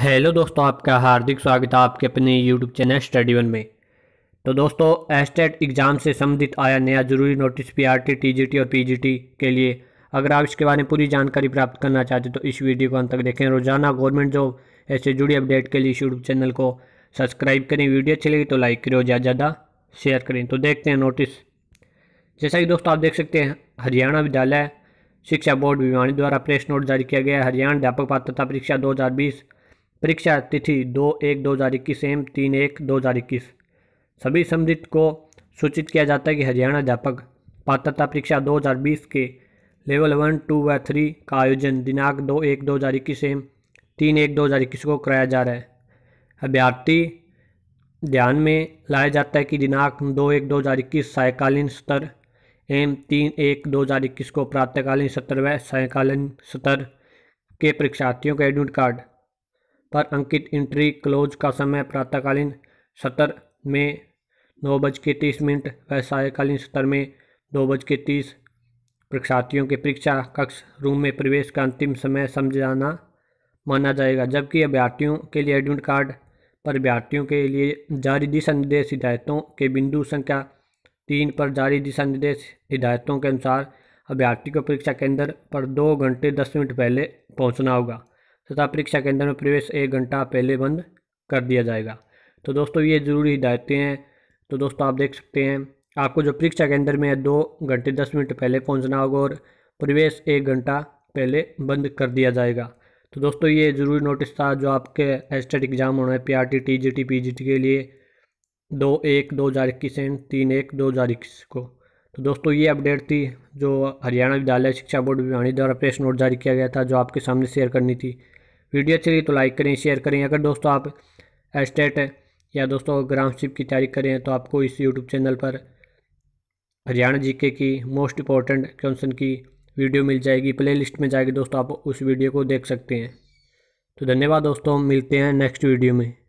hello दोस्तों आपका हार्दिक स्वागत है आपके अपने यूट्यूब चैनल स्टडी वन में तो दोस्तों एस्टेट एग्ज़ाम से संबंधित आया नया जरूरी नोटिस पीआरटी टीजीटी और पीजीटी के लिए अगर आप इसके बारे में पूरी जानकारी प्राप्त करना चाहते तो इस वीडियो को अंत तक देखें रोजाना गवर्नमेंट जॉब ऐसे जुड़ी अपडेट के लिए इस यूट्यूब चैनल को सब्सक्राइब करें वीडियो अच्छी लगी तो लाइक करें और ज़्यादा ज़्यादा शेयर करें तो देखते हैं नोटिस जैसा कि दोस्तों आप देख सकते हैं हरियाणा विद्यालय शिक्षा बोर्ड भिवानी द्वारा प्रेस नोट जारी किया गया हरियाणा अध्यापक पात्रता परीक्षा दो परीक्षा तिथि दो एक दो हज़ार इक्कीस एम तीन एक दो हज़ार इक्कीस सभी संबंधित को सूचित किया जाता है कि हरियाणा अध्यापक पात्रता परीक्षा 2020 के लेवल वन टू व थ्री का आयोजन दिनांक दो एक दो हज़ार इक्कीस एम तीन एक दो हज़ार इक्कीस को कराया जा रहा है अभ्यर्थी ध्यान में लाया जाता है कि दिनांक दो एक दो हज़ार इक्कीस सायकालीन स्तर एम तीन एक दो हज़ार इक्कीस को प्रातःकालीन सत्र व सायकालीन सत्र के परीक्षार्थियों का एडमिट कार्ड पर अंकित इंट्री क्लोज का समय प्रातःकालीन सत्र में नौ बज के तीस मिनट व सायकालीन सत्र में दो बज के तीस परीक्षार्थियों के परीक्षा कक्ष रूम में प्रवेश का अंतिम समय समझाना माना जाएगा जबकि अभ्यर्थियों के लिए एडमिट कार्ड पर अभ्यर्थियों के लिए जारी दिशा निर्देश हिदायतों के बिंदु संख्या तीन पर जारी दिशा निर्देश हिदायतों के अनुसार अभ्यर्थी को परीक्षा केंद्र पर दो घंटे दस मिनट पहले पहुंचना होगा तथा परीक्षा केंद्र में प्रवेश एक घंटा पहले बंद कर दिया जाएगा तो दोस्तों ये ज़रूरी हिदायतें हैं तो दोस्तों आप देख सकते हैं आपको जो परीक्षा केंद्र में है दो घंटे दस मिनट पहले पहुंचना होगा और प्रवेश एक घंटा पहले बंद कर दिया जाएगा तो दोस्तों ये ज़रूरी नोटिस था जो आपके एस्टेट एग्ज़ाम होना है P R T T G T P G T के लिए दो एक दो हज़ार इक्कीस एंड तीन एक दो हज़ार इक्कीस को तो दोस्तों ये अपडेट थी जो हरियाणा विद्यालय शिक्षा बोर्ड भिवानी द्वारा प्रेस नोट जारी किया गया था जो आपके सामने शेयर करनी थी वीडियो अच्छी लगी तो लाइक करें शेयर करें अगर दोस्तों आप एस्टेट या दोस्तों ग्रामशिप की तैयारी करें तो आपको इस यूट्यूब चैनल पर हरियाणा जीके की मोस्ट इंपॉर्टेंट क्वेश्चन की वीडियो मिल जाएगी प्लेलिस्ट में जाएगी दोस्तों आप उस वीडियो को देख सकते हैं तो धन्यवाद दोस्तों मिलते हैं नेक्स्ट वीडियो में